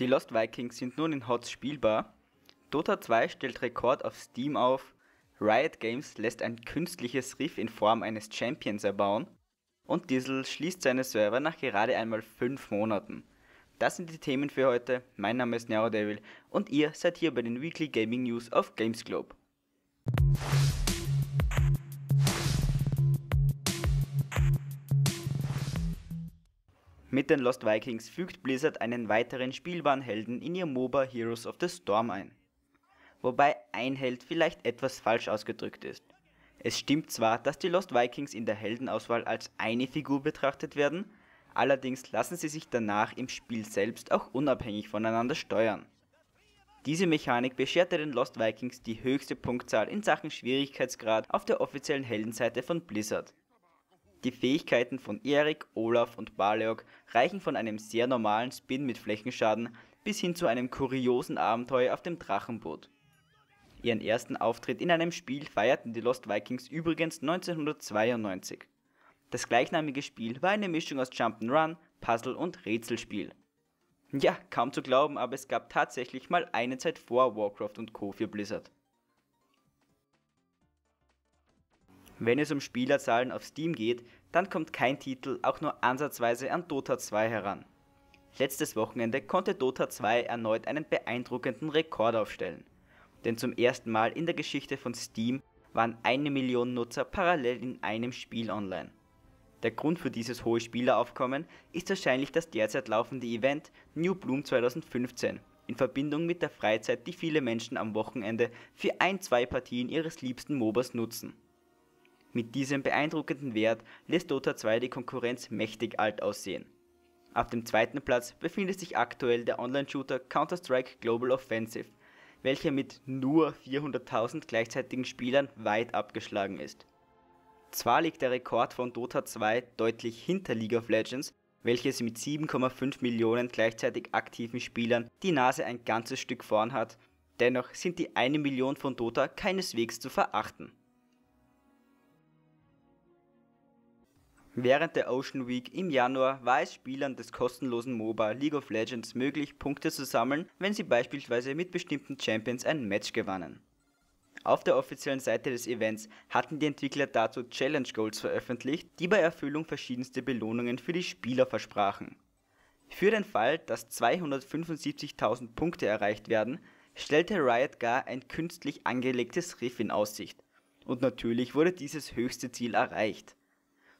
Die Lost Vikings sind nun in HOTS spielbar, Dota 2 stellt Rekord auf Steam auf, Riot Games lässt ein künstliches Riff in Form eines Champions erbauen und Diesel schließt seine Server nach gerade einmal 5 Monaten. Das sind die Themen für heute. Mein Name ist Nero Devil und ihr seid hier bei den Weekly Gaming News auf Gamesglobe. Mit den Lost Vikings fügt Blizzard einen weiteren spielbaren Helden in ihr MOBA Heroes of the Storm ein. Wobei ein Held vielleicht etwas falsch ausgedrückt ist. Es stimmt zwar, dass die Lost Vikings in der Heldenauswahl als eine Figur betrachtet werden, allerdings lassen sie sich danach im Spiel selbst auch unabhängig voneinander steuern. Diese Mechanik bescherte den Lost Vikings die höchste Punktzahl in Sachen Schwierigkeitsgrad auf der offiziellen Heldenseite von Blizzard. Die Fähigkeiten von Erik, Olaf und Baleok reichen von einem sehr normalen Spin mit Flächenschaden bis hin zu einem kuriosen Abenteuer auf dem Drachenboot. Ihren ersten Auftritt in einem Spiel feierten die Lost Vikings übrigens 1992. Das gleichnamige Spiel war eine Mischung aus Jump'n'Run, Puzzle und Rätselspiel. Ja, kaum zu glauben, aber es gab tatsächlich mal eine Zeit vor Warcraft und Co. für Blizzard. Wenn es um Spielerzahlen auf Steam geht, dann kommt kein Titel auch nur ansatzweise an Dota 2 heran. Letztes Wochenende konnte Dota 2 erneut einen beeindruckenden Rekord aufstellen. Denn zum ersten Mal in der Geschichte von Steam waren eine Million Nutzer parallel in einem Spiel online. Der Grund für dieses hohe Spieleraufkommen ist wahrscheinlich das derzeit laufende Event New Bloom 2015 in Verbindung mit der Freizeit, die viele Menschen am Wochenende für ein, zwei Partien ihres liebsten MOBAs nutzen. Mit diesem beeindruckenden Wert lässt Dota 2 die Konkurrenz mächtig alt aussehen. Auf dem zweiten Platz befindet sich aktuell der Online-Shooter Counter-Strike Global Offensive, welcher mit nur 400.000 gleichzeitigen Spielern weit abgeschlagen ist. Zwar liegt der Rekord von Dota 2 deutlich hinter League of Legends, welches mit 7,5 Millionen gleichzeitig aktiven Spielern die Nase ein ganzes Stück vorn hat, dennoch sind die 1 Million von Dota keineswegs zu verachten. Während der Ocean Week im Januar war es Spielern des kostenlosen MOBA League of Legends möglich, Punkte zu sammeln, wenn sie beispielsweise mit bestimmten Champions ein Match gewannen. Auf der offiziellen Seite des Events hatten die Entwickler dazu Challenge Goals veröffentlicht, die bei Erfüllung verschiedenste Belohnungen für die Spieler versprachen. Für den Fall, dass 275.000 Punkte erreicht werden, stellte Riot gar ein künstlich angelegtes Riff in Aussicht. Und natürlich wurde dieses höchste Ziel erreicht.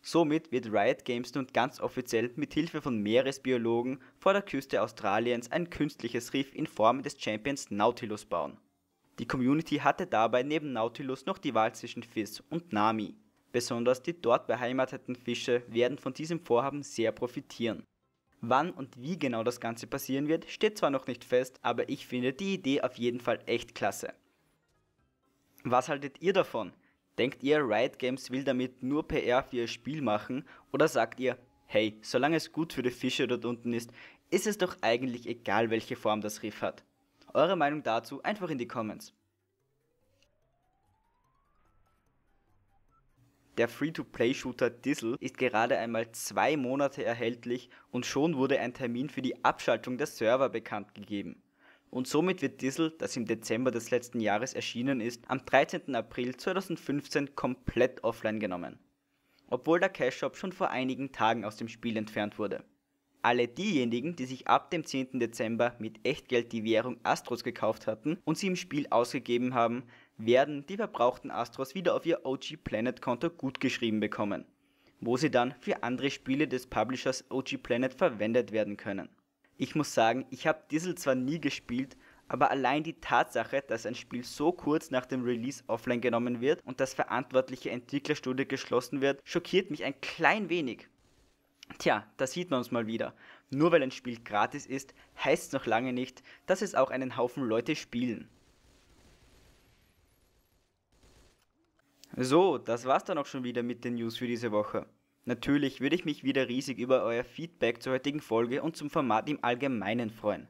Somit wird Riot Games nun ganz offiziell mit Hilfe von Meeresbiologen vor der Küste Australiens ein künstliches Riff in Form des Champions Nautilus bauen. Die Community hatte dabei neben Nautilus noch die Wahl zwischen Fizz und Nami. Besonders die dort beheimateten Fische werden von diesem Vorhaben sehr profitieren. Wann und wie genau das Ganze passieren wird, steht zwar noch nicht fest, aber ich finde die Idee auf jeden Fall echt klasse. Was haltet ihr davon? Denkt ihr, Riot Games will damit nur PR für ihr Spiel machen oder sagt ihr, hey, solange es gut für die Fische dort unten ist, ist es doch eigentlich egal, welche Form das Riff hat? Eure Meinung dazu einfach in die Comments. Der Free-to-Play-Shooter Dizzle ist gerade einmal zwei Monate erhältlich und schon wurde ein Termin für die Abschaltung der Server bekannt gegeben und somit wird Diesel, das im Dezember des letzten Jahres erschienen ist, am 13. April 2015 komplett offline genommen. Obwohl der Cash Shop schon vor einigen Tagen aus dem Spiel entfernt wurde. Alle diejenigen, die sich ab dem 10. Dezember mit Echtgeld die Währung Astros gekauft hatten und sie im Spiel ausgegeben haben, werden die verbrauchten Astros wieder auf ihr OG Planet Konto gutgeschrieben bekommen, wo sie dann für andere Spiele des Publishers OG Planet verwendet werden können. Ich muss sagen, ich habe Diesel zwar nie gespielt, aber allein die Tatsache, dass ein Spiel so kurz nach dem Release offline genommen wird und das verantwortliche Entwicklerstudio geschlossen wird, schockiert mich ein klein wenig. Tja, da sieht man uns mal wieder. Nur weil ein Spiel gratis ist, heißt es noch lange nicht, dass es auch einen Haufen Leute spielen. So, das war's dann auch schon wieder mit den News für diese Woche. Natürlich würde ich mich wieder riesig über euer Feedback zur heutigen Folge und zum Format im Allgemeinen freuen.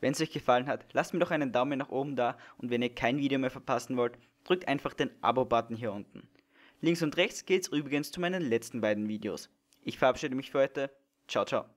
Wenn es euch gefallen hat, lasst mir doch einen Daumen nach oben da und wenn ihr kein Video mehr verpassen wollt, drückt einfach den Abo-Button hier unten. Links und rechts geht's übrigens zu meinen letzten beiden Videos. Ich verabschiede mich für heute. Ciao, ciao.